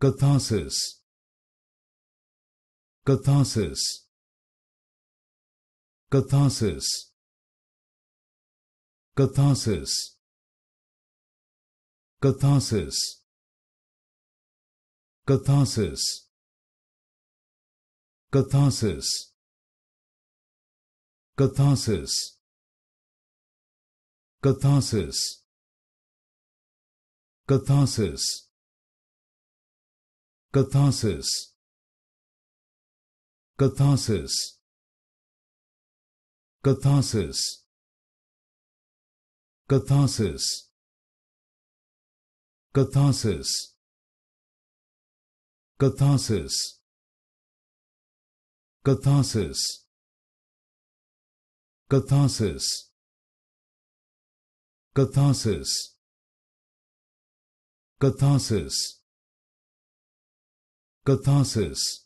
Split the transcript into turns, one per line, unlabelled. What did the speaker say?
Catharsis Catharsis Catharsis Catharsis Catharsis Catharsis Catharsis Catharsis Catharsis Catharsis Catharsis. Catharsis. Catharsis. Catharsis. Catharsis. Catharsis. Catharsis. Catharsis. Catharsis. Catharsis Catharsis